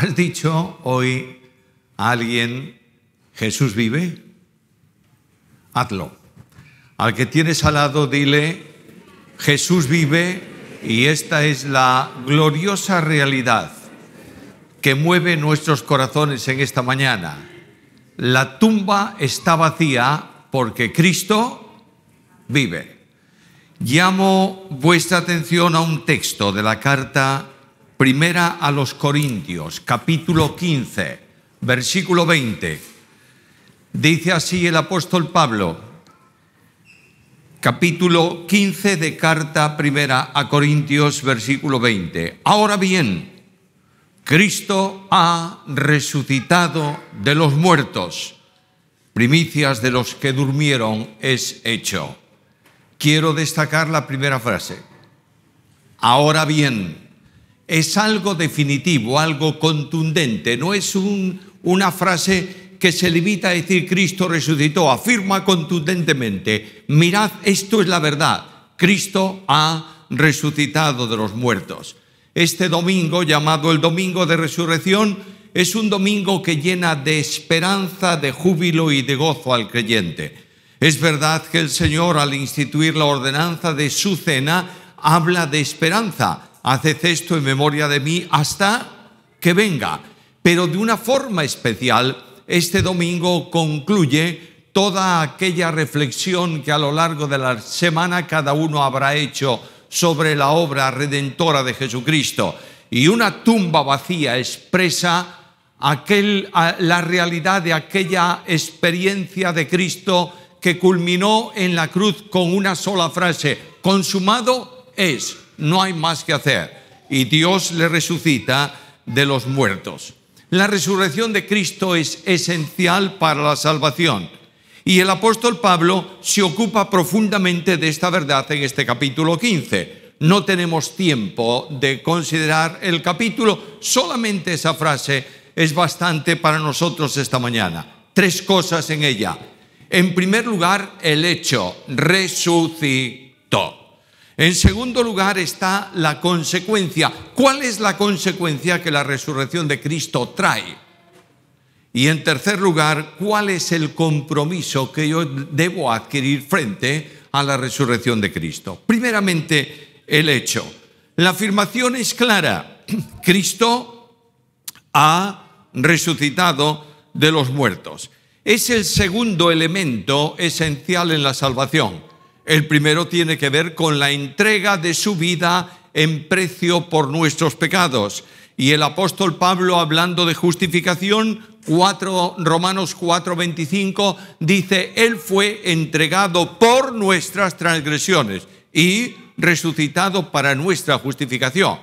¿Has dicho hoy a alguien, Jesús vive? Hazlo. Al que tienes al lado, dile, Jesús vive y esta es la gloriosa realidad que mueve nuestros corazones en esta mañana. La tumba está vacía porque Cristo vive. Llamo vuestra atención a un texto de la carta Primera a los Corintios, capítulo 15, versículo 20. Dice así el apóstol Pablo, capítulo 15 de carta primera a Corintios, versículo 20. Ahora bien, Cristo ha resucitado de los muertos, primicias de los que durmieron es hecho. Quiero destacar la primera frase. Ahora bien, es algo definitivo, algo contundente, no es una frase que se limita a decir Cristo resucitó, afirma contundentemente, mirad, esto es la verdad, Cristo ha resucitado de los muertos. Este domingo, llamado el Domingo de Resurrección, es un domingo que llena de esperanza, de júbilo y de gozo al creyente. Es verdad que el Señor, al instituir la ordenanza de su cena, habla de esperanza, haced esto en memoria de mí hasta que venga. Pero de una forma especial, este domingo concluye toda aquella reflexión que a lo largo de la semana cada uno habrá hecho sobre la obra redentora de Jesucristo. Y una tumba vacía expresa aquel, la realidad de aquella experiencia de Cristo que culminó en la cruz con una sola frase, consumado es no hay más que hacer. Y Dios le resucita de los muertos. La resurrección de Cristo es esencial para la salvación. Y el apóstol Pablo se ocupa profundamente de esta verdad en este capítulo 15. No tenemos tiempo de considerar el capítulo, solamente esa frase es bastante para nosotros esta mañana. Tres cosas en ella. En primer lugar, el hecho, resucitó. En segundo lugar está la consecuencia. ¿Cuál es la consecuencia que la resurrección de Cristo trae? Y en tercer lugar, ¿cuál es el compromiso que yo debo adquirir frente a la resurrección de Cristo? Primeramente, el hecho. La afirmación es clara. Cristo ha resucitado de los muertos. Es el segundo elemento esencial en la salvación. El primero tiene que ver con la entrega de su vida en precio por nuestros pecados. Y el apóstol Pablo, hablando de justificación, 4, Romanos 4:25, dice, Él fue entregado por nuestras transgresiones y resucitado para nuestra justificación.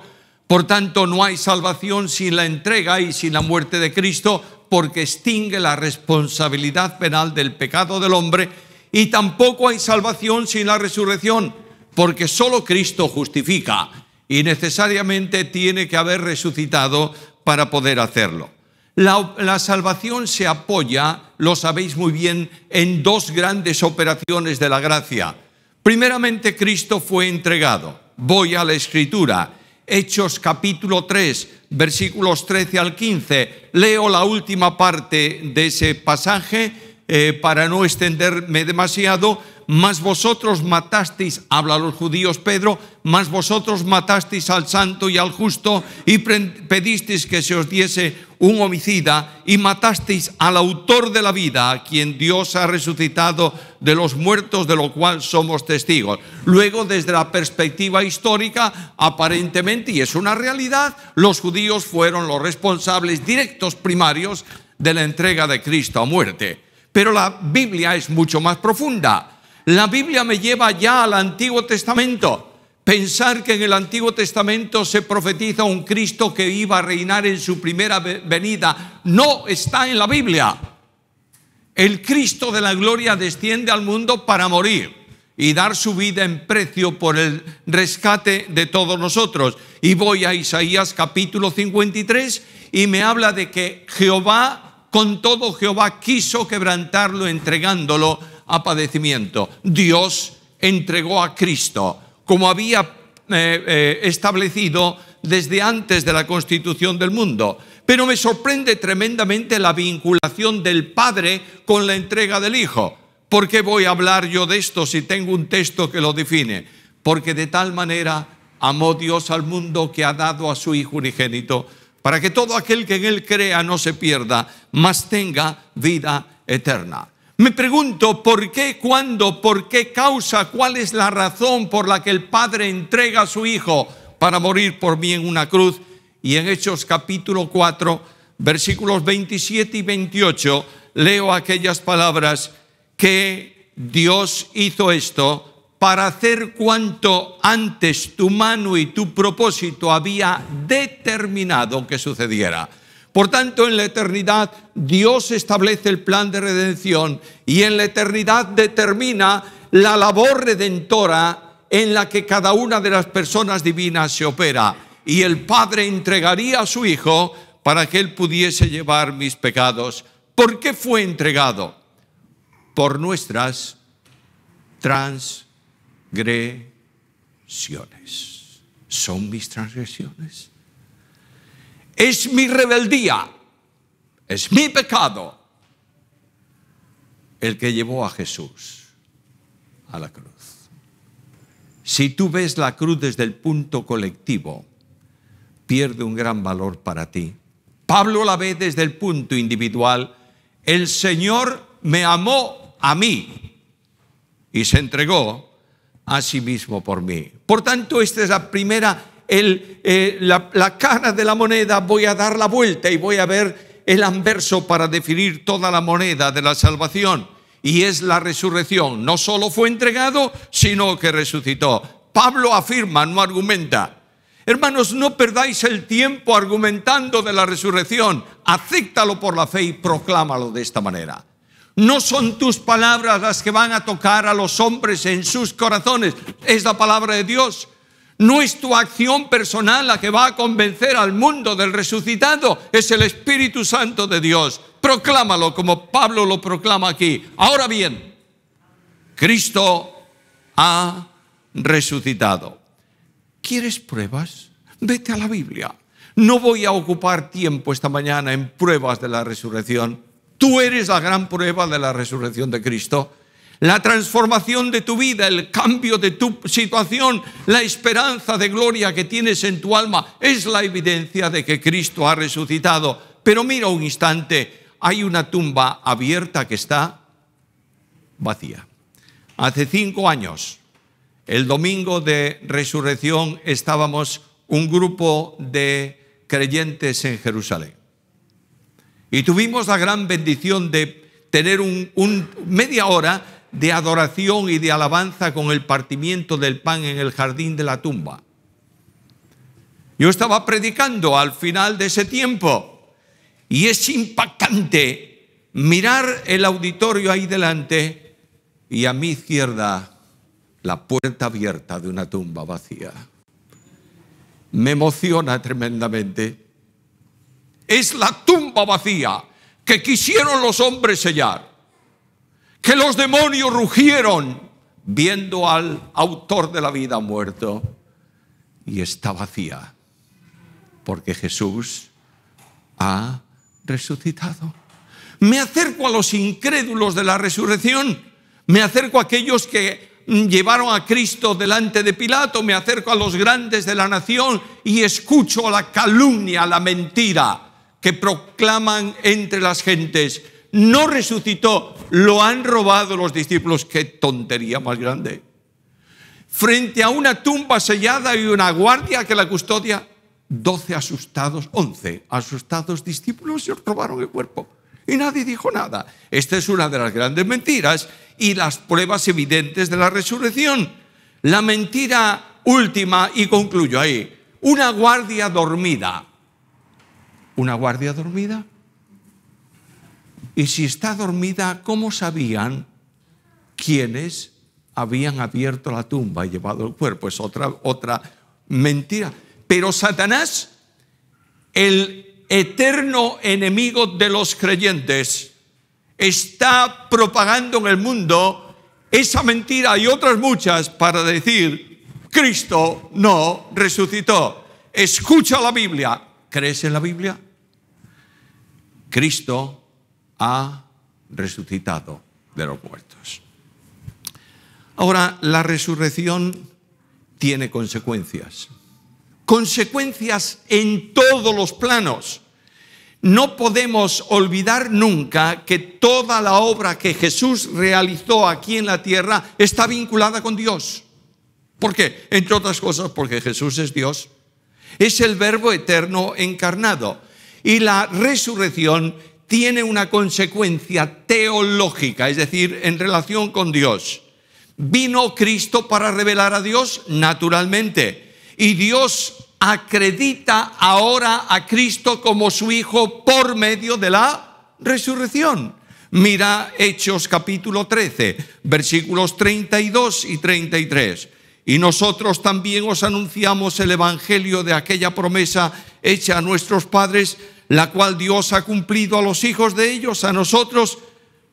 Por tanto, no hay salvación sin la entrega y sin la muerte de Cristo, porque extingue la responsabilidad penal del pecado del hombre y tampoco hay salvación sin la resurrección, porque solo Cristo justifica y necesariamente tiene que haber resucitado para poder hacerlo. La, la, salvación se apoya, lo sabéis muy bien, en dos grandes operaciones de la gracia. Primeramente, Cristo fue entregado. Voy a la Escritura. Hechos capítulo 3, versículos 13 al 15. Leo la última parte de ese pasaje eh, para no extenderme demasiado, mas vosotros matasteis, habla los judíos Pedro, mas vosotros matasteis al santo y al justo y pedisteis que se os diese un homicida y matasteis al autor de la vida, a quien Dios ha resucitado de los muertos, de lo cual somos testigos. Luego, desde la perspectiva histórica, aparentemente, y es una realidad, los judíos fueron los responsables directos primarios de la entrega de Cristo a muerte. Pero la Biblia es mucho más profunda. La Biblia me lleva ya al Antiguo Testamento. Pensar que en el Antiguo Testamento se profetiza un Cristo que iba a reinar en su primera venida no está en la Biblia. El Cristo de la gloria desciende al mundo para morir y dar su vida en precio por el rescate de todos nosotros. Y voy a Isaías capítulo 53 y me habla de que Jehová con todo Jehová quiso quebrantarlo entregándolo a padecimiento. Dios entregó a Cristo, como había eh, eh, establecido desde antes de la constitución del mundo. Pero me sorprende tremendamente la vinculación del Padre con la entrega del Hijo. ¿Por qué voy a hablar yo de esto si tengo un texto que lo define? Porque de tal manera amó Dios al mundo que ha dado a su Hijo unigénito para que todo aquel que en Él crea no se pierda, mas tenga vida eterna. Me pregunto por qué, cuándo, por qué causa, cuál es la razón por la que el Padre entrega a su Hijo para morir por mí en una cruz. Y en Hechos capítulo 4, versículos 27 y 28, leo aquellas palabras que Dios hizo esto para hacer cuanto antes tu mano y tu propósito había determinado que sucediera. Por tanto, en la eternidad Dios establece el plan de redención y en la eternidad determina la labor redentora en la que cada una de las personas divinas se opera. Y el Padre entregaría a su Hijo para que Él pudiese llevar mis pecados. ¿Por qué fue entregado? Por nuestras trans transgresiones. Son mis transgresiones. Es mi rebeldía. Es mi pecado el que llevó a Jesús a la cruz. Si tú ves la cruz desde el punto colectivo, pierde un gran valor para ti. Pablo la ve desde el punto individual. El Señor me amó a mí y se entregó a mismo por mí. Por tanto, esta es la primera, eh, la, la cara de la moneda, voy a dar la vuelta y voy a ver el anverso para definir toda la moneda de la salvación. Y es la resurrección. No solo fue entregado, sino que resucitó. Pablo afirma, no argumenta. Hermanos, no perdáis el tiempo argumentando de la resurrección. Acéptalo por la fe y proclámalo de esta manera. No son tus palabras las que van a tocar a los hombres en sus corazones, es la palabra de Dios. No es tu acción personal la que va a convencer al mundo del resucitado, es el Espíritu Santo de Dios. Proclámalo como Pablo lo proclama aquí. Ahora bien, Cristo ha resucitado. ¿Quieres pruebas? Vete a la Biblia. No voy a ocupar tiempo esta mañana en pruebas de la resurrección. Tú eres la gran prueba de la resurrección de Cristo. La transformación de tu vida, el cambio de tu situación, la esperanza de gloria que tienes en tu alma es la evidencia de que Cristo ha resucitado. Pero mira un instante, hay una tumba abierta que está vacía. Hace cinco años, el domingo de resurrección, estábamos un grupo de creyentes en Jerusalén. Y tuvimos la gran bendición de tener media hora de adoración y de alabanza con el partimiento del pan en el jardín de la tumba. Yo estaba predicando al final de ese tiempo y es impactante mirar el auditorio ahí delante y a mi izquierda la puerta abierta de una tumba vacía. Me emociona tremendamente es la tumba vacía que quisieron los hombres sellar, que los demonios rugieron viendo al autor de la vida muerto y está vacía, porque Jesús ha resucitado. Me acerco a los incrédulos de la resurrección, me acerco a aquellos que llevaron a Cristo delante de Pilato, me acerco a los grandes de la nación y escucho la calumnia, la mentira que proclaman entre las gentes, no resucitó, lo han robado los discípulos. Qué tontería más grande. Frente a una tumba sellada y una guardia que la custodia, doce asustados, once asustados discípulos se robaron el cuerpo. Y nadie dijo nada. Esta es una de las grandes mentiras y las pruebas evidentes de la resurrección. La mentira última, y concluyo ahí, una guardia dormida. ¿Una guardia dormida? Y si está dormida, ¿cómo sabían quiénes habían abierto la tumba y llevado el cuerpo? Es otra, otra mentira. Pero Satanás, el eterno enemigo de los creyentes, está propagando en el mundo esa mentira y otras muchas para decir, Cristo no resucitó. Escucha la Biblia. ¿Crees en la Biblia? Cristo ha resucitado de los muertos. Ahora, la resurrección tiene consecuencias. Consecuencias en todos los planos. No podemos olvidar nunca que toda la obra que Jesús realizó aquí en la tierra está vinculada con Dios. ¿Por qué? Entre otras cosas porque Jesús es Dios. Es el verbo eterno encarnado. Y la resurrección tiene una consecuencia teológica, es decir, en relación con Dios. Vino Cristo para revelar a Dios naturalmente. Y Dios acredita ahora a Cristo como su Hijo por medio de la resurrección. Mira Hechos capítulo 13, versículos 32 y 33. Y nosotros también os anunciamos el Evangelio de aquella promesa hecha a nuestros padres la cual Dios ha cumplido a los hijos de ellos, a nosotros,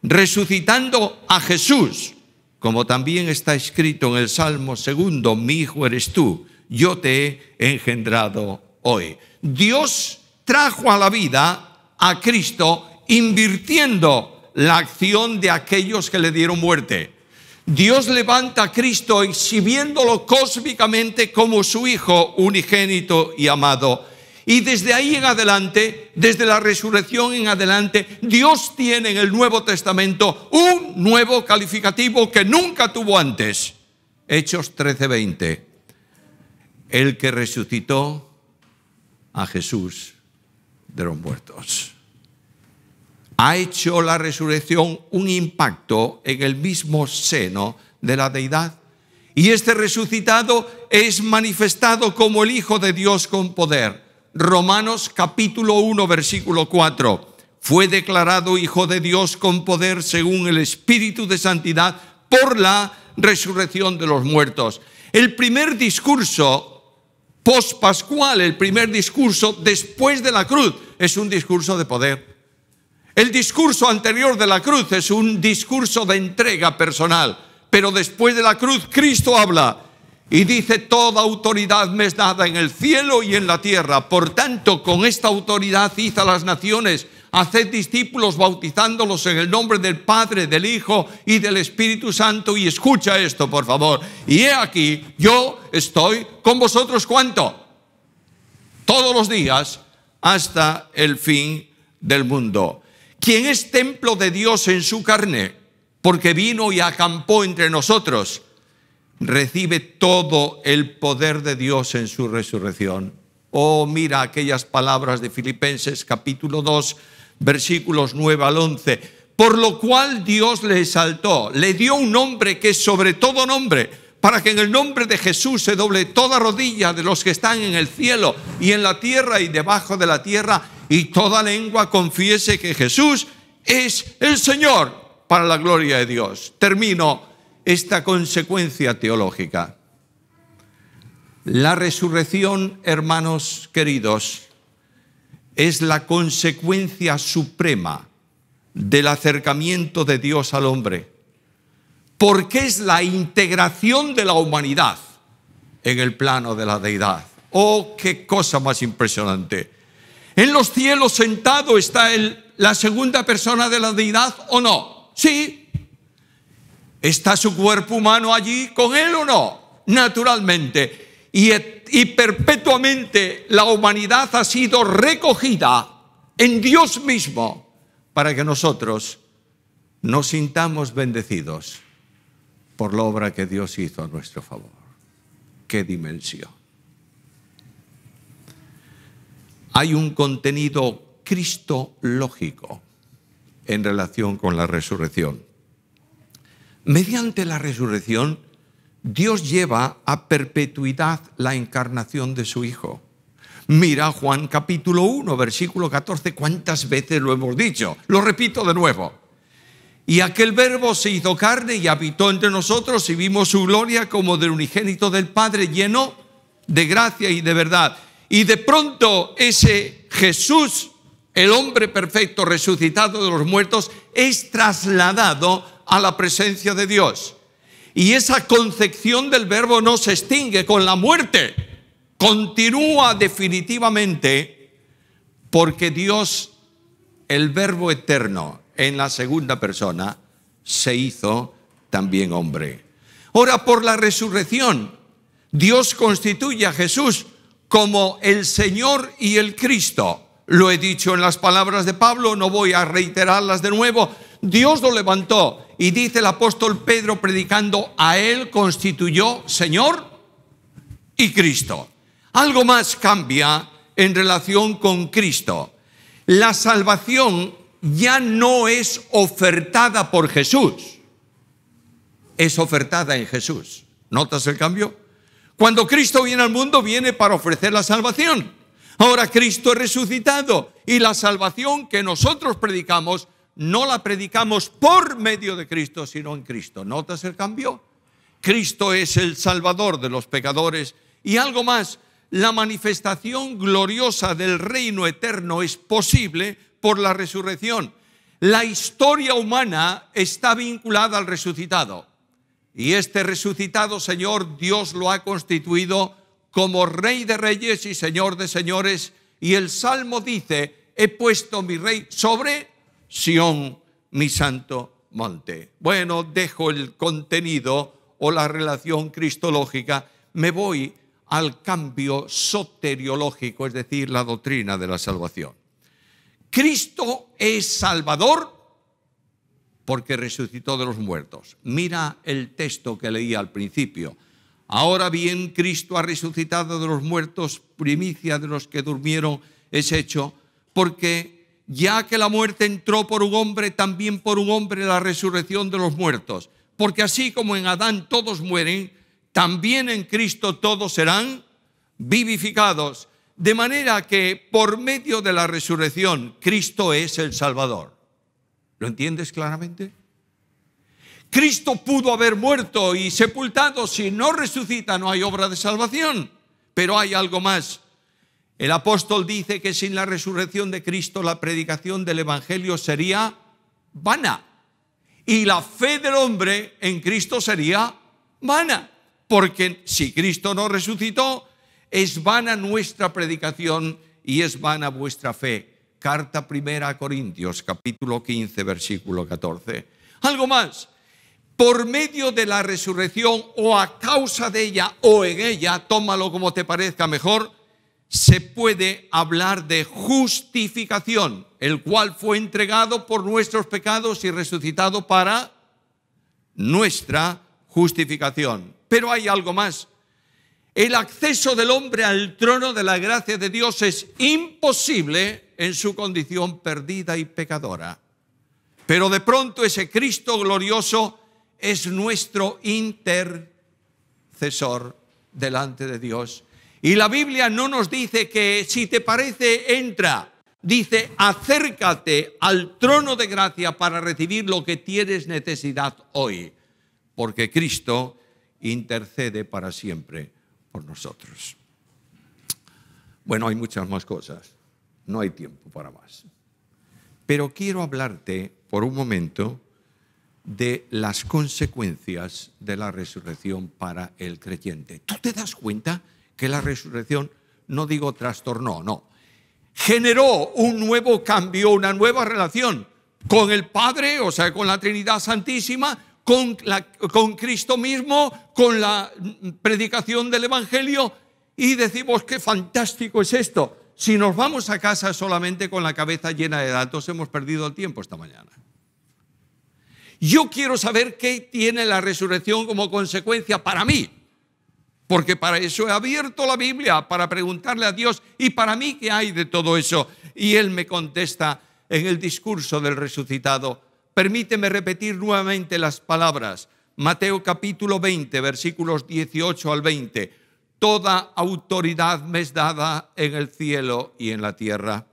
resucitando a Jesús, como también está escrito en el Salmo segundo, mi hijo eres tú, yo te he engendrado hoy. Dios trajo a la vida a Cristo invirtiendo la acción de aquellos que le dieron muerte. Dios levanta a Cristo exhibiéndolo cósmicamente como su Hijo unigénito y amado y desde ahí en adelante, desde la resurrección en adelante, Dios tiene en el Nuevo Testamento un nuevo calificativo que nunca tuvo antes. Hechos 13:20. El que resucitó a Jesús de los muertos. Ha hecho la resurrección un impacto en el mismo seno de la deidad. Y este resucitado es manifestado como el Hijo de Dios con poder Romanos capítulo 1, versículo 4. Fue declarado Hijo de Dios con poder según el Espíritu de Santidad por la resurrección de los muertos. El primer discurso post-pascual, el primer discurso después de la cruz, es un discurso de poder. El discurso anterior de la cruz es un discurso de entrega personal, pero después de la cruz Cristo habla y dice, toda autoridad me es dada en el cielo y en la tierra. Por tanto, con esta autoridad hizo a las naciones, haced discípulos bautizándolos en el nombre del Padre, del Hijo y del Espíritu Santo. Y escucha esto, por favor. Y he aquí, yo estoy con vosotros cuánto? Todos los días hasta el fin del mundo. ¿Quién es templo de Dios en su carne, porque vino y acampó entre nosotros recibe todo el poder de Dios en su resurrección. Oh, mira aquellas palabras de Filipenses capítulo 2, versículos 9 al 11. Por lo cual Dios le exaltó, le dio un nombre que es sobre todo nombre, para que en el nombre de Jesús se doble toda rodilla de los que están en el cielo y en la tierra y debajo de la tierra, y toda lengua confiese que Jesús es el Señor para la gloria de Dios. Termino esta consecuencia teológica. La resurrección, hermanos queridos, es la consecuencia suprema del acercamiento de Dios al hombre, porque es la integración de la humanidad en el plano de la deidad. Oh, qué cosa más impresionante. En los cielos sentado está la segunda persona de la deidad o no? Sí, ¿Está su cuerpo humano allí con él o no? Naturalmente. Y, perpetuamente la humanidad ha sido recogida en Dios mismo para que nosotros nos sintamos bendecidos por la obra que Dios hizo a nuestro favor. ¡Qué dimensión! Hay un contenido cristológico en relación con la resurrección. Mediante la resurrección, Dios lleva a perpetuidad la encarnación de su Hijo. Mira Juan capítulo 1, versículo 14, cuántas veces lo hemos dicho. Lo repito de nuevo. Y aquel verbo se hizo carne y habitó entre nosotros y vimos su gloria como del unigénito del Padre, lleno de gracia y de verdad. Y de pronto ese Jesús, el hombre perfecto resucitado de los muertos, es trasladado a la presencia de Dios. Y esa concepción del verbo no se extingue con la muerte, continúa definitivamente porque Dios, el verbo eterno en la segunda persona, se hizo también hombre. Ahora por la resurrección, Dios constituye a Jesús como el Señor y el Cristo. Lo he dicho en las palabras de Pablo, no voy a reiterarlas de nuevo. Dios lo levantó y dice el apóstol Pedro predicando, a él constituyó Señor y Cristo. Algo más cambia en relación con Cristo. La salvación ya no es ofertada por Jesús, es ofertada en Jesús. ¿Notas el cambio? Cuando Cristo viene al mundo, viene para ofrecer la salvación. Ahora Cristo es resucitado y la salvación que nosotros predicamos no la predicamos por medio de Cristo, sino en Cristo. ¿Notas el cambio? Cristo es el Salvador de los pecadores. Y algo más, la manifestación gloriosa del reino eterno es posible por la resurrección. La historia humana está vinculada al resucitado. Y este resucitado Señor Dios lo ha constituido como Rey de Reyes y Señor de Señores. Y el Salmo dice, he puesto mi rey sobre Sión, mi santo monte. Bueno, dejo el contenido o la relación cristológica, me voy al cambio soteriológico, es decir, la doctrina de la salvación. Cristo es Salvador porque resucitó de los muertos. Mira el texto que leí al principio. Ahora bien, Cristo ha resucitado de los muertos, primicia de los que durmieron, es hecho, porque ya que la muerte entró por un hombre, también por un hombre la resurrección de los muertos. Porque así como en Adán todos mueren, también en Cristo todos serán vivificados. De manera que por medio de la resurrección, Cristo es el Salvador. ¿Lo entiendes claramente? Cristo pudo haber muerto y sepultado. Si no resucita, no hay obra de salvación. Pero hay algo más. El apóstol dice que sin la resurrección de Cristo la predicación del Evangelio sería vana y la fe del hombre en Cristo sería vana, porque si Cristo no resucitó, es vana nuestra predicación y es vana vuestra fe. Carta primera a Corintios, capítulo 15, versículo 14. Algo más. Por medio de la resurrección o a causa de ella o en ella, tómalo como te parezca mejor, se puede hablar de justificación, el cual fue entregado por nuestros pecados y resucitado para nuestra justificación. Pero hay algo más. El acceso del hombre al trono de la gracia de Dios es imposible en su condición perdida y pecadora. Pero de pronto ese Cristo glorioso es nuestro intercesor delante de Dios y la Biblia no nos dice que si te parece, entra. Dice, acércate al trono de gracia para recibir lo que tienes necesidad hoy, porque Cristo intercede para siempre por nosotros. Bueno, hay muchas más cosas, no hay tiempo para más. Pero quiero hablarte por un momento de las consecuencias de la resurrección para el creyente. ¿Tú te das cuenta que la resurrección, no digo trastornó, no, generó un nuevo cambio, una nueva relación con el Padre, o sea, con la Trinidad Santísima, con, Cristo mismo, con la predicación del Evangelio, y decimos qué fantástico es esto. Si nos vamos a casa solamente con la cabeza llena de datos, hemos perdido el tiempo esta mañana. Yo quiero saber qué tiene la resurrección como consecuencia para mí porque para eso he abierto la Biblia, para preguntarle a Dios, ¿y para mí qué hay de todo eso? Y Él me contesta en el discurso del resucitado. Permíteme repetir nuevamente las palabras. Mateo capítulo 20, versículos 18 al 20. Toda autoridad me es dada en el cielo y en la tierra.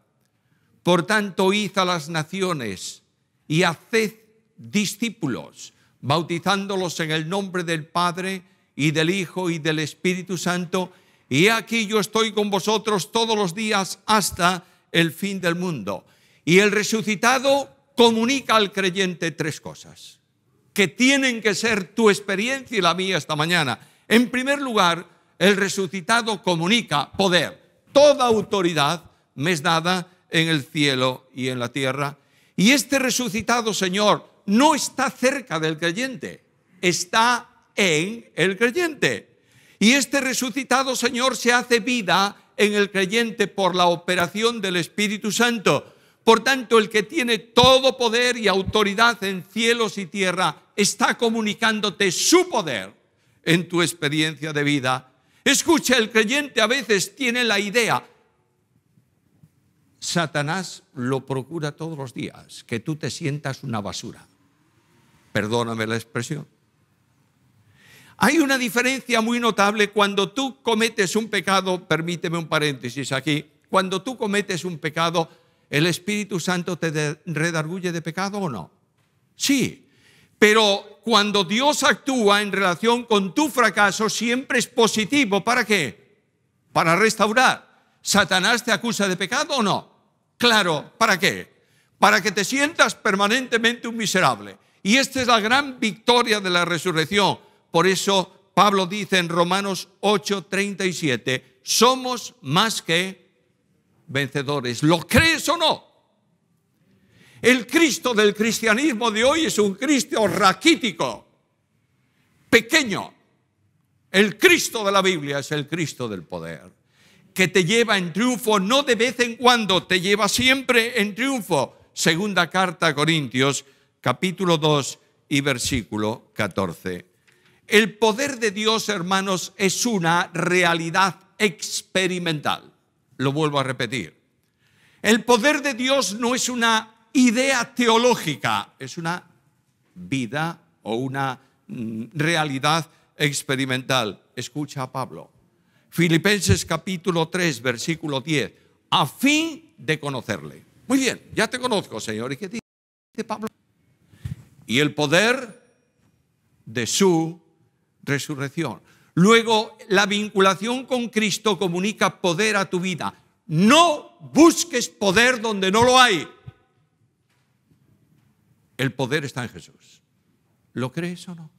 Por tanto, id a las naciones y haced discípulos, bautizándolos en el nombre del Padre, y del Hijo y del Espíritu Santo. Y aquí yo estoy con vosotros todos los días hasta el fin del mundo. Y el resucitado comunica al creyente tres cosas que tienen que ser tu experiencia y la mía esta mañana. En primer lugar, el resucitado comunica poder. Toda autoridad me es dada en el cielo y en la tierra. Y este resucitado Señor no está cerca del creyente, está en el creyente. Y este resucitado Señor se hace vida en el creyente por la operación del Espíritu Santo. Por tanto, el que tiene todo poder y autoridad en cielos y tierra está comunicándote su poder en tu experiencia de vida. Escucha, el creyente a veces tiene la idea, Satanás lo procura todos los días, que tú te sientas una basura. Perdóname la expresión. Hay una diferencia muy notable cuando tú cometes un pecado, permíteme un paréntesis aquí, cuando tú cometes un pecado, ¿el Espíritu Santo te redarguye de pecado o no? Sí, pero cuando Dios actúa en relación con tu fracaso, siempre es positivo. ¿Para qué? Para restaurar. ¿Satanás te acusa de pecado o no? Claro, ¿para qué? Para que te sientas permanentemente un miserable. Y esta es la gran victoria de la resurrección por eso Pablo dice en Romanos 8:37, somos más que vencedores. ¿Lo crees o no? El Cristo del cristianismo de hoy es un Cristo raquítico, pequeño. El Cristo de la Biblia es el Cristo del poder, que te lleva en triunfo no de vez en cuando, te lleva siempre en triunfo. Segunda carta a Corintios, capítulo 2 y versículo 14. El poder de Dios, hermanos, es una realidad experimental. Lo vuelvo a repetir. El poder de Dios no es una idea teológica, es una vida o una mm, realidad experimental. Escucha a Pablo. Filipenses capítulo 3, versículo 10. A fin de conocerle. Muy bien, ya te conozco, Señor. ¿Y dice Pablo? Y el poder de su resurrección. Luego, la vinculación con Cristo comunica poder a tu vida. No busques poder donde no lo hay. El poder está en Jesús. ¿Lo crees o no?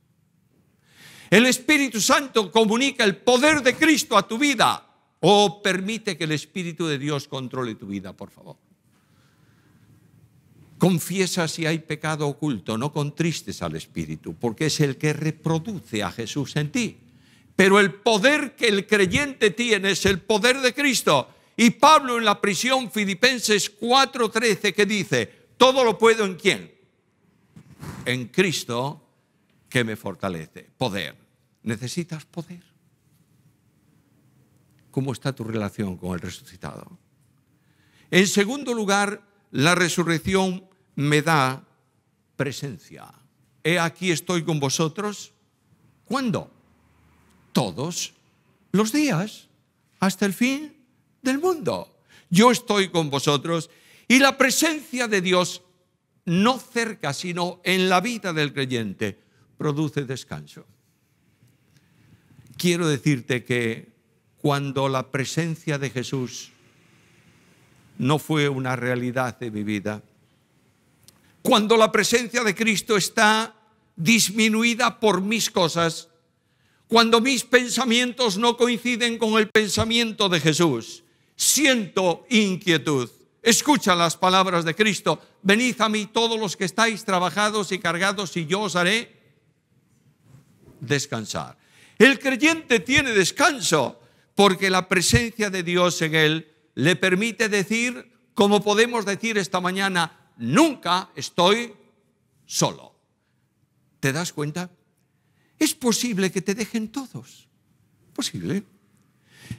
El Espíritu Santo comunica el poder de Cristo a tu vida. O oh, permite que el Espíritu de Dios controle tu vida, por favor. Confiesa si hay pecado oculto, no contristes al Espíritu, porque es el que reproduce a Jesús en ti. Pero el poder que el creyente tiene es el poder de Cristo. Y Pablo en la prisión Filipenses 4:13 que dice, todo lo puedo en quién? En Cristo que me fortalece. Poder. ¿Necesitas poder? ¿Cómo está tu relación con el resucitado? En segundo lugar, la resurrección me da presencia. He aquí estoy con vosotros. ¿Cuándo? Todos los días, hasta el fin del mundo. Yo estoy con vosotros y la presencia de Dios, no cerca, sino en la vida del creyente, produce descanso. Quiero decirte que cuando la presencia de Jesús no fue una realidad de mi vida, cuando la presencia de Cristo está disminuida por mis cosas, cuando mis pensamientos no coinciden con el pensamiento de Jesús, siento inquietud. Escucha las palabras de Cristo. Venid a mí todos los que estáis trabajados y cargados y yo os haré descansar. El creyente tiene descanso porque la presencia de Dios en él le permite decir, como podemos decir esta mañana, nunca estoy solo. ¿Te das cuenta? Es posible que te dejen todos. Posible.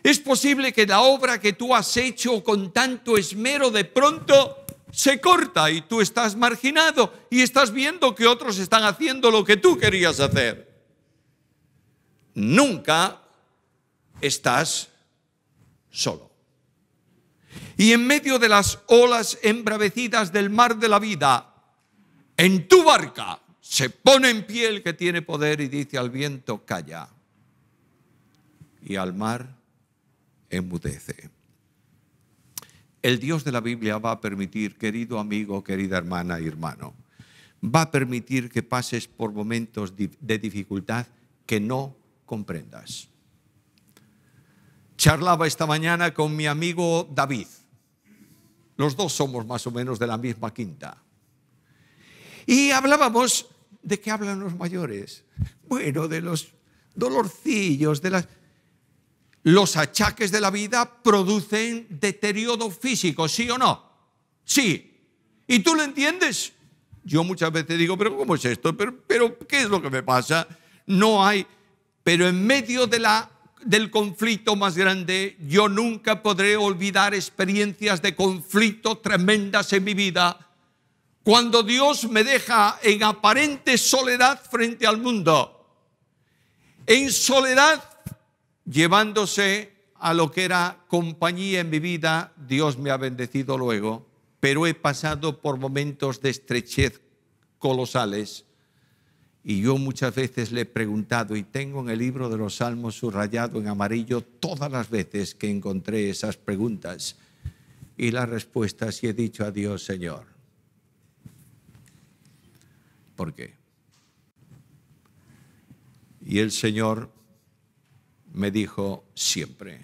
Es posible que la obra que tú has hecho con tanto esmero de pronto se corta y tú estás marginado y estás viendo que otros están haciendo lo que tú querías hacer. Nunca estás solo y en medio de las olas embravecidas del mar de la vida, en tu barca se pone en pie el que tiene poder y dice al viento, calla. Y al mar embudece. El Dios de la Biblia va a permitir, querido amigo, querida hermana y hermano, va a permitir que pases por momentos de dificultad que no comprendas. Charlaba esta mañana con mi amigo David. Los dos somos más o menos de la misma quinta. Y hablábamos de qué hablan los mayores. Bueno, de los dolorcillos, de las... Los achaques de la vida producen deterioro físico, ¿sí o no? Sí. ¿Y tú lo entiendes? Yo muchas veces digo, pero ¿cómo es esto? pero qué es lo que me pasa? No hay... Pero en medio de la del conflicto más grande. Yo nunca podré olvidar experiencias de conflicto tremendas en mi vida. Cuando Dios me deja en aparente soledad frente al mundo, en soledad llevándose a lo que era compañía en mi vida, Dios me ha bendecido luego, pero he pasado por momentos de estrechez colosales y yo muchas veces le he preguntado y tengo en el libro de los Salmos subrayado en amarillo todas las veces que encontré esas preguntas y las respuestas y he dicho a Dios, Señor. ¿Por qué? Y el Señor me dijo siempre,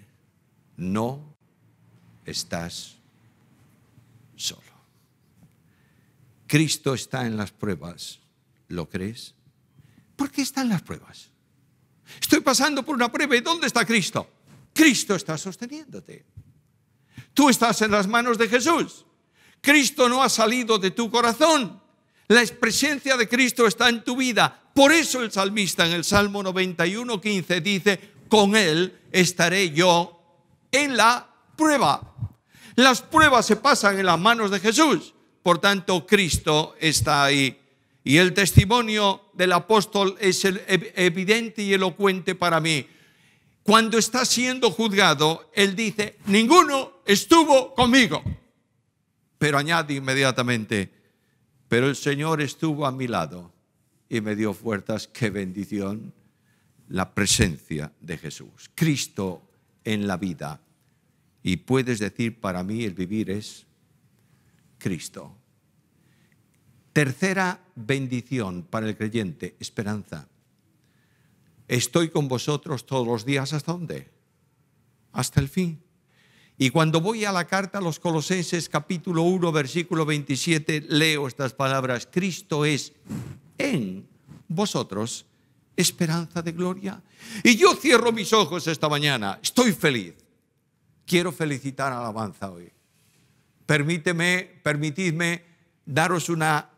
no estás solo. Cristo está en las pruebas, ¿lo crees? ¿Por qué están las pruebas? Estoy pasando por una prueba y ¿dónde está Cristo? Cristo está sosteniéndote. Tú estás en las manos de Jesús. Cristo no ha salido de tu corazón. La presencia de Cristo está en tu vida. Por eso el salmista en el Salmo 91, dice, con Él estaré yo en la prueba. Las pruebas se pasan en las manos de Jesús. Por tanto, Cristo está ahí y el testimonio del apóstol es evidente y elocuente para mí. Cuando está siendo juzgado, él dice, ninguno estuvo conmigo. Pero añade inmediatamente, pero el Señor estuvo a mi lado y me dio fuerzas. Qué bendición la presencia de Jesús, Cristo en la vida. Y puedes decir, para mí el vivir es Cristo. Tercera bendición para el creyente, esperanza. Estoy con vosotros todos los días hasta dónde? Hasta el fin. Y cuando voy a la carta a los Colosenses capítulo 1 versículo 27 leo estas palabras, Cristo es en vosotros esperanza de gloria. Y yo cierro mis ojos esta mañana, estoy feliz. Quiero felicitar a Alabanza hoy. Permíteme, permitidme daros una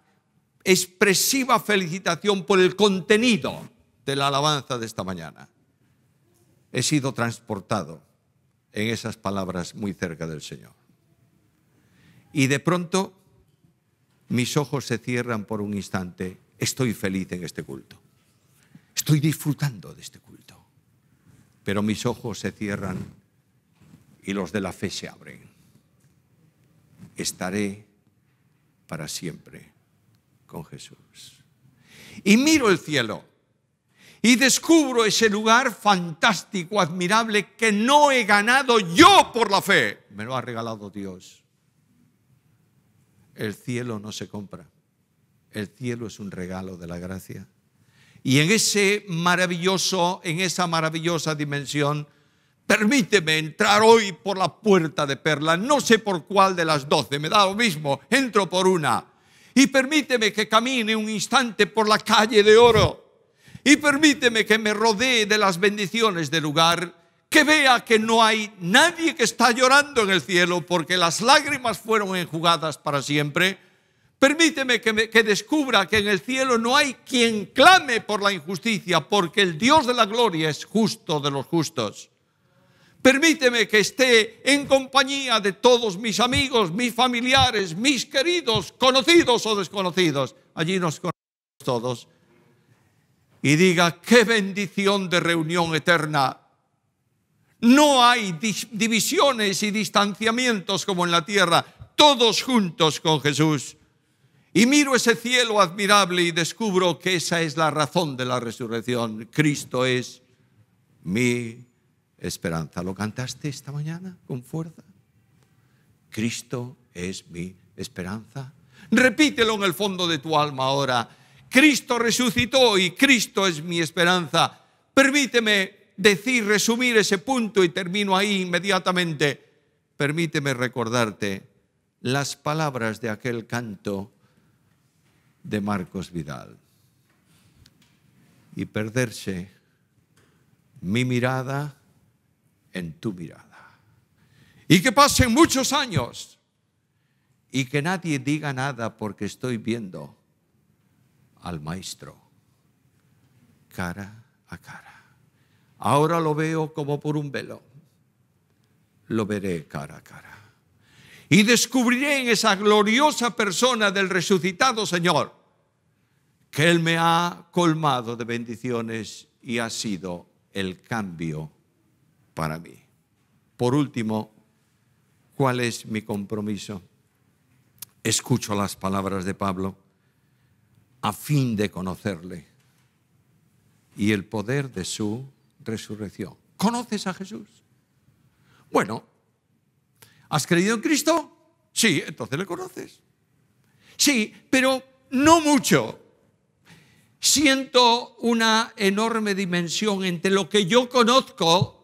expresiva felicitación por el contenido de la alabanza de esta mañana. He sido transportado en esas palabras muy cerca del Señor. Y de pronto mis ojos se cierran por un instante. Estoy feliz en este culto. Estoy disfrutando de este culto. Pero mis ojos se cierran y los de la fe se abren. Estaré para siempre con Jesús. Y miro el cielo y descubro ese lugar fantástico, admirable, que no he ganado yo por la fe. Me lo ha regalado Dios. El cielo no se compra. El cielo es un regalo de la gracia. Y en ese maravilloso, en esa maravillosa dimensión, permíteme entrar hoy por la puerta de perla. No sé por cuál de las doce, me da lo mismo. Entro por una y permíteme que camine un instante por la calle de oro. Y permíteme que me rodee de las bendiciones del lugar. Que vea que no hay nadie que está llorando en el cielo porque las lágrimas fueron enjugadas para siempre. Permíteme que, descubra que en el cielo no hay quien clame por la injusticia porque el Dios de la gloria es justo de los justos. Permíteme que esté en compañía de todos mis amigos, mis familiares, mis queridos, conocidos o desconocidos. Allí nos conocemos todos. Y diga, qué bendición de reunión eterna. No hay divisiones y distanciamientos como en la tierra, todos juntos con Jesús. Y miro ese cielo admirable y descubro que esa es la razón de la resurrección. Cristo es mi esperanza. ¿Lo cantaste esta mañana con fuerza? Cristo es mi esperanza. Repítelo en el fondo de tu alma ahora. Cristo resucitó y Cristo es mi esperanza. Permíteme decir, resumir ese punto y termino ahí inmediatamente. Permíteme recordarte las palabras de aquel canto de Marcos Vidal. Y perderse mi mirada en tu mirada. Y que pasen muchos años y que nadie diga nada porque estoy viendo al maestro cara a cara. Ahora lo veo como por un velo. Lo veré cara a cara. Y descubriré en esa gloriosa persona del resucitado Señor que Él me ha colmado de bendiciones y ha sido el cambio para mí. Por último, ¿cuál es mi compromiso? Escucho las palabras de Pablo a fin de conocerle y el poder de su resurrección. ¿Conoces a Jesús? Bueno, ¿has creído en Cristo? Sí, entonces le conoces. Sí, pero no mucho. Siento una enorme dimensión entre lo que yo conozco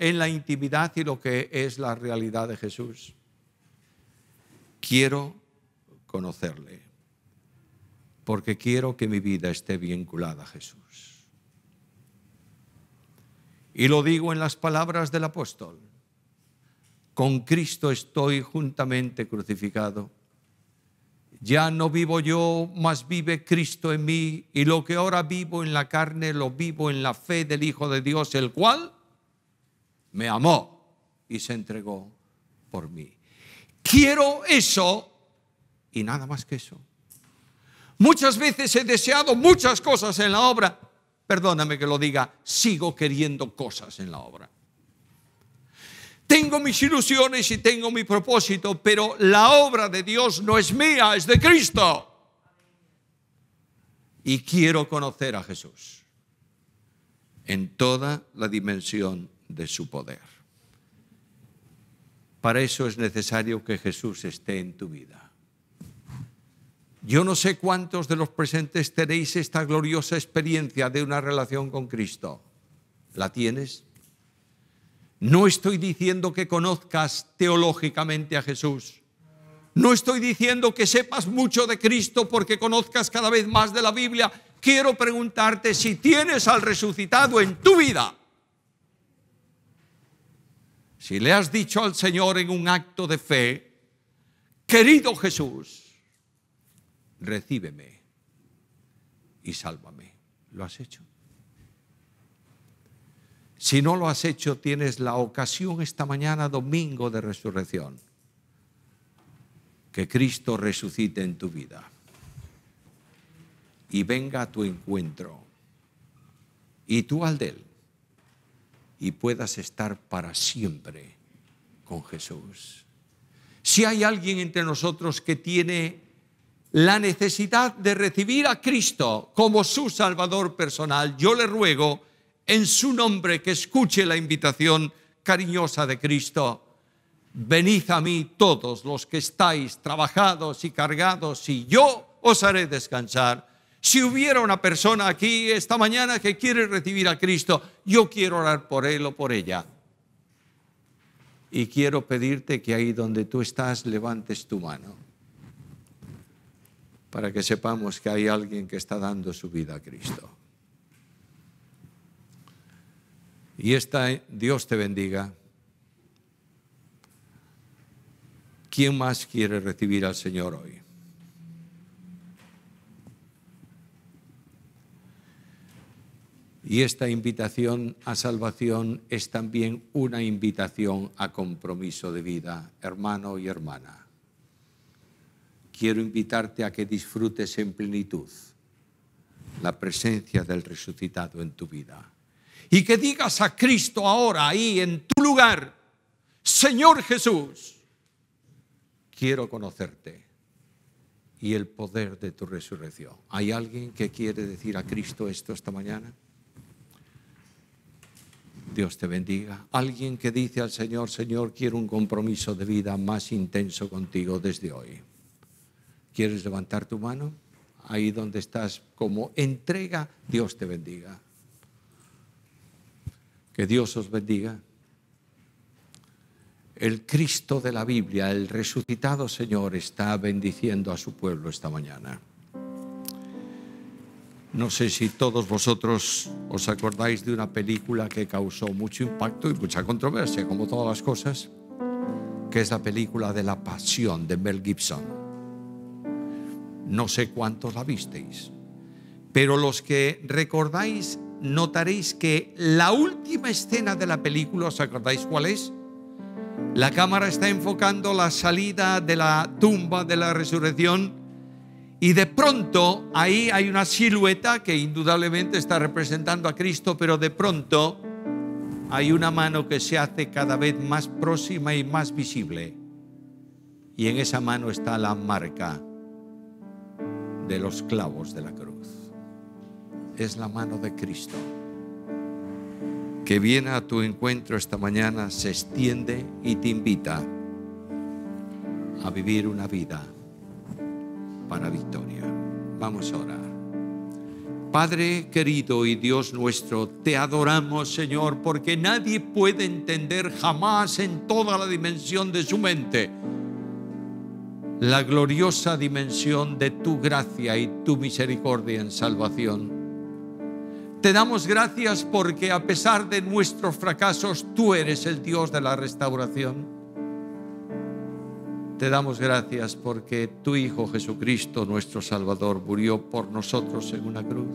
en la intimidad y lo que es la realidad de Jesús. Quiero conocerle, porque quiero que mi vida esté vinculada a Jesús. Y lo digo en las palabras del apóstol, con Cristo estoy juntamente crucificado. Ya no vivo yo, mas vive Cristo en mí, y lo que ahora vivo en la carne, lo vivo en la fe del Hijo de Dios, el cual me amó y se entregó por mí. Quiero eso y nada más que eso. Muchas veces he deseado muchas cosas en la obra. Perdóname que lo diga, sigo queriendo cosas en la obra. Tengo mis ilusiones y tengo mi propósito, pero la obra de Dios no es mía, es de Cristo. Y quiero conocer a Jesús en toda la dimensión de su poder. Para eso es necesario que Jesús esté en tu vida. Yo no sé cuántos de los presentes tenéis esta gloriosa experiencia de una relación con Cristo. ¿La tienes? No estoy diciendo que conozcas teológicamente a Jesús. No estoy diciendo que sepas mucho de Cristo porque conozcas cada vez más de la Biblia. Quiero preguntarte si tienes al resucitado en tu vida. Si le has dicho al Señor en un acto de fe, querido Jesús, recíbeme y sálvame. ¿Lo has hecho? Si no lo has hecho, tienes la ocasión esta mañana, domingo de resurrección, que Cristo resucite en tu vida y venga a tu encuentro y tú al de él y puedas estar para siempre con Jesús. Si hay alguien entre nosotros que tiene la necesidad de recibir a Cristo como su Salvador personal, yo le ruego en su nombre que escuche la invitación cariñosa de Cristo. Venid a mí todos los que estáis trabajados y cargados y yo os haré descansar. Si hubiera una persona aquí esta mañana que quiere recibir a Cristo, yo quiero orar por él o por ella. Y quiero pedirte que ahí donde tú estás levantes tu mano para que sepamos que hay alguien que está dando su vida a Cristo. Y esta, Dios te bendiga. ¿Quién más quiere recibir al Señor hoy? Y esta invitación a salvación es también una invitación a compromiso de vida, hermano y hermana. Quiero invitarte a que disfrutes en plenitud la presencia del resucitado en tu vida. Y que digas a Cristo ahora, ahí en tu lugar, Señor Jesús, quiero conocerte y el poder de tu resurrección. ¿Hay alguien que quiere decir a Cristo esto esta mañana? Dios te bendiga. Alguien que dice al Señor, Señor, quiero un compromiso de vida más intenso contigo desde hoy. ¿Quieres levantar tu mano? Ahí donde estás como entrega, Dios te bendiga. Que Dios os bendiga. El Cristo de la Biblia, el resucitado Señor, está bendiciendo a su pueblo esta mañana. No sé si todos vosotros os acordáis de una película que causó mucho impacto y mucha controversia, como todas las cosas, que es la película de la pasión de Mel Gibson. No sé cuántos la visteis, pero los que recordáis notaréis que la última escena de la película, ¿os acordáis cuál es? La cámara está enfocando la salida de la tumba de la resurrección y de pronto ahí hay una silueta que indudablemente está representando a Cristo, pero de pronto hay una mano que se hace cada vez más próxima y más visible. Y en esa mano está la marca de los clavos de la cruz. Es la mano de Cristo que viene a tu encuentro esta mañana, se extiende y te invita a vivir una vida para victoria. Vamos a orar. Padre querido y Dios nuestro, te adoramos Señor porque nadie puede entender jamás en toda la dimensión de su mente la gloriosa dimensión de tu gracia y tu misericordia en salvación. Te damos gracias porque a pesar de nuestros fracasos, tú eres el Dios de la restauración. Te damos gracias porque tu Hijo Jesucristo, nuestro Salvador, murió por nosotros en una cruz.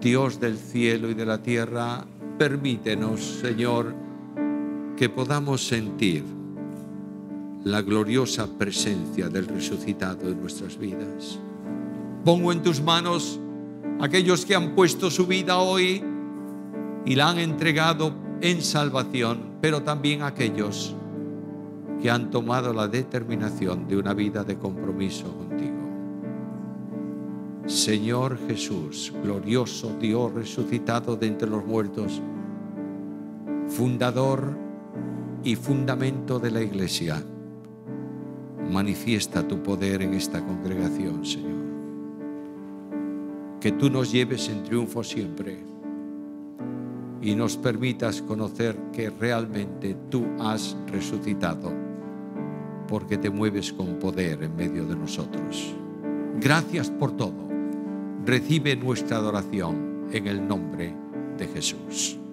Dios del cielo y de la tierra, permítenos, Señor, que podamos sentir la gloriosa presencia del resucitado en nuestras vidas. Pongo en tus manos aquellos que han puesto su vida hoy y la han entregado en salvación, pero también aquellos que han tomado la determinación de una vida de compromiso contigo. Señor Jesús, glorioso Dios resucitado de entre los muertos, fundador y fundamento de la iglesia, manifiesta tu poder en esta congregación, Señor. Que tú nos lleves en triunfo siempre y nos permitas conocer que realmente tú has resucitado porque te mueves con poder en medio de nosotros. Gracias por todo. Recibe nuestra adoración en el nombre de Jesús.